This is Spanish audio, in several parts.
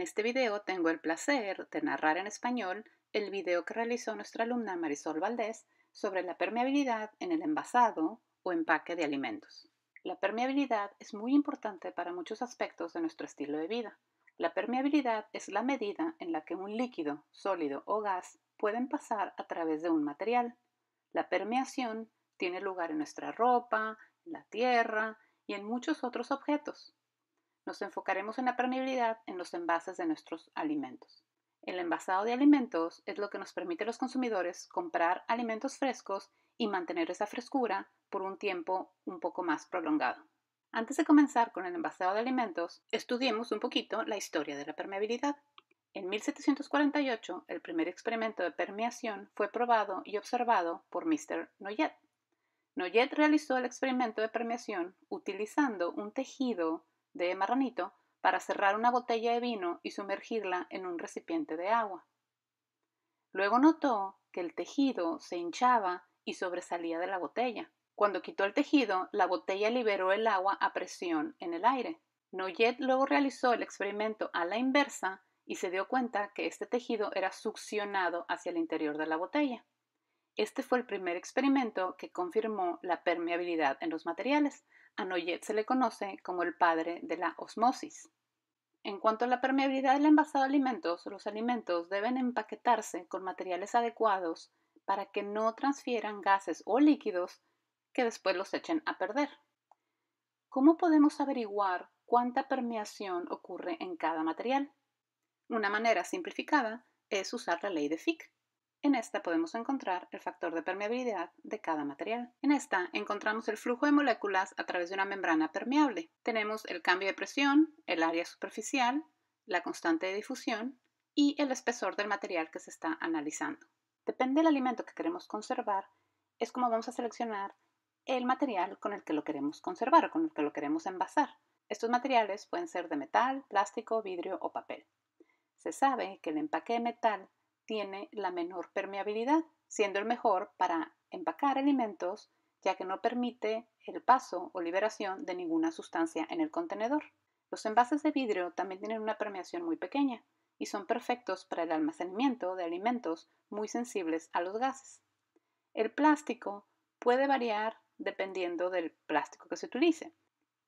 En este video tengo el placer de narrar en español el video que realizó nuestra alumna Marisol Valdés sobre la permeabilidad en el envasado o empaque de alimentos. La permeabilidad es muy importante para muchos aspectos de nuestro estilo de vida. La permeabilidad es la medida en la que un líquido, sólido o gas pueden pasar a través de un material. La permeación tiene lugar en nuestra ropa, en la tierra y en muchos otros objetos nos enfocaremos en la permeabilidad en los envases de nuestros alimentos. El envasado de alimentos es lo que nos permite a los consumidores comprar alimentos frescos y mantener esa frescura por un tiempo un poco más prolongado. Antes de comenzar con el envasado de alimentos, estudiemos un poquito la historia de la permeabilidad. En 1748, el primer experimento de permeación fue probado y observado por Mr. Noyet. Noyet realizó el experimento de permeación utilizando un tejido de marranito para cerrar una botella de vino y sumergirla en un recipiente de agua. Luego notó que el tejido se hinchaba y sobresalía de la botella. Cuando quitó el tejido, la botella liberó el agua a presión en el aire. Noyet luego realizó el experimento a la inversa y se dio cuenta que este tejido era succionado hacia el interior de la botella. Este fue el primer experimento que confirmó la permeabilidad en los materiales, a Noyet se le conoce como el padre de la osmosis. En cuanto a la permeabilidad del envasado de alimentos, los alimentos deben empaquetarse con materiales adecuados para que no transfieran gases o líquidos que después los echen a perder. ¿Cómo podemos averiguar cuánta permeación ocurre en cada material? Una manera simplificada es usar la ley de Fick. En esta podemos encontrar el factor de permeabilidad de cada material. En esta encontramos el flujo de moléculas a través de una membrana permeable. Tenemos el cambio de presión, el área superficial, la constante de difusión y el espesor del material que se está analizando. Depende del alimento que queremos conservar, es como vamos a seleccionar el material con el que lo queremos conservar o con el que lo queremos envasar. Estos materiales pueden ser de metal, plástico, vidrio o papel. Se sabe que el empaque de metal tiene la menor permeabilidad, siendo el mejor para empacar alimentos ya que no permite el paso o liberación de ninguna sustancia en el contenedor. Los envases de vidrio también tienen una permeación muy pequeña y son perfectos para el almacenamiento de alimentos muy sensibles a los gases. El plástico puede variar dependiendo del plástico que se utilice.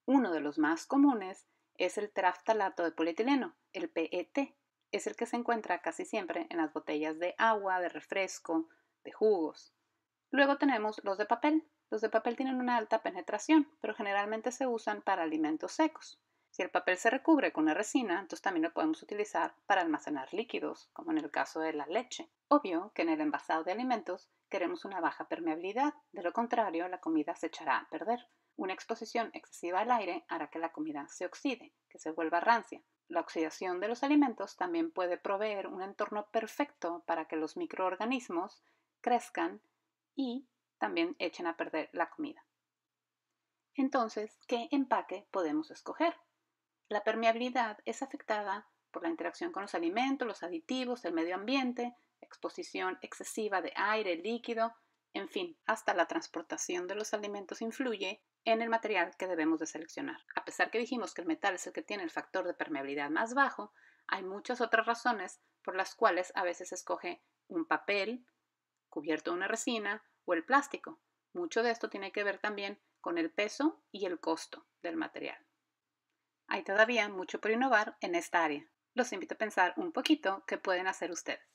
Uno de los más comunes es el traftalato de polietileno, el PET, es el que se encuentra casi siempre en las botellas de agua, de refresco, de jugos. Luego tenemos los de papel. Los de papel tienen una alta penetración, pero generalmente se usan para alimentos secos. Si el papel se recubre con una resina, entonces también lo podemos utilizar para almacenar líquidos, como en el caso de la leche. Obvio que en el envasado de alimentos queremos una baja permeabilidad, de lo contrario la comida se echará a perder. Una exposición excesiva al aire hará que la comida se oxide, que se vuelva rancia, la oxidación de los alimentos también puede proveer un entorno perfecto para que los microorganismos crezcan y también echen a perder la comida. Entonces, ¿qué empaque podemos escoger? La permeabilidad es afectada por la interacción con los alimentos, los aditivos, el medio ambiente, exposición excesiva de aire, líquido, en fin, hasta la transportación de los alimentos influye en el material que debemos de seleccionar. A pesar que dijimos que el metal es el que tiene el factor de permeabilidad más bajo, hay muchas otras razones por las cuales a veces se escoge un papel cubierto de una resina o el plástico. Mucho de esto tiene que ver también con el peso y el costo del material. Hay todavía mucho por innovar en esta área. Los invito a pensar un poquito qué pueden hacer ustedes.